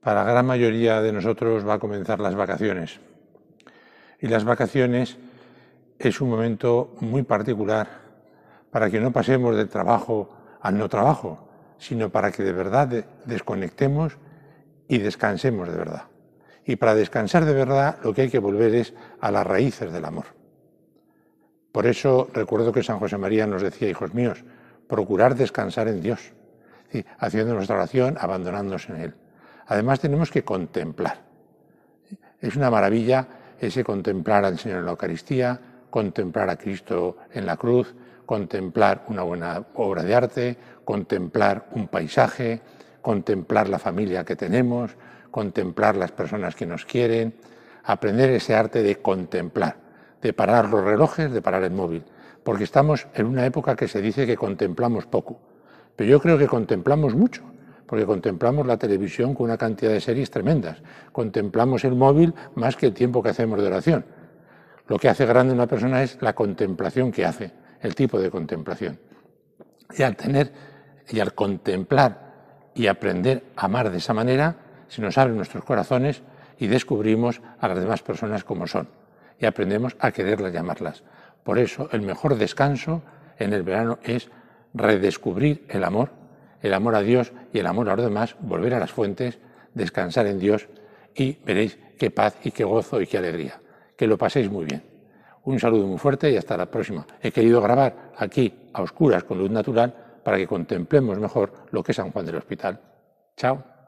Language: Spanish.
para gran mayoría de nosotros va a comenzar las vacaciones. Y las vacaciones es un momento muy particular para que no pasemos del trabajo al no trabajo, sino para que de verdad desconectemos y descansemos de verdad. Y para descansar de verdad lo que hay que volver es a las raíces del amor. Por eso recuerdo que San José María nos decía, hijos míos, procurar descansar en Dios, haciendo nuestra oración, abandonándonos en Él. Además tenemos que contemplar. Es una maravilla ese contemplar al Señor en la Eucaristía, contemplar a Cristo en la cruz, contemplar una buena obra de arte, contemplar un paisaje, contemplar la familia que tenemos, contemplar las personas que nos quieren, aprender ese arte de contemplar, de parar los relojes, de parar el móvil, porque estamos en una época que se dice que contemplamos poco, pero yo creo que contemplamos mucho porque contemplamos la televisión con una cantidad de series tremendas, contemplamos el móvil más que el tiempo que hacemos de oración. Lo que hace grande una persona es la contemplación que hace, el tipo de contemplación. Y al tener y al contemplar y aprender a amar de esa manera, se nos abren nuestros corazones y descubrimos a las demás personas como son y aprendemos a quererlas y amarlas. Por eso el mejor descanso en el verano es redescubrir el amor el amor a Dios y el amor a los demás, volver a las fuentes, descansar en Dios y veréis qué paz y qué gozo y qué alegría. Que lo paséis muy bien. Un saludo muy fuerte y hasta la próxima. He querido grabar aquí a oscuras con luz natural para que contemplemos mejor lo que es San Juan del Hospital. Chao.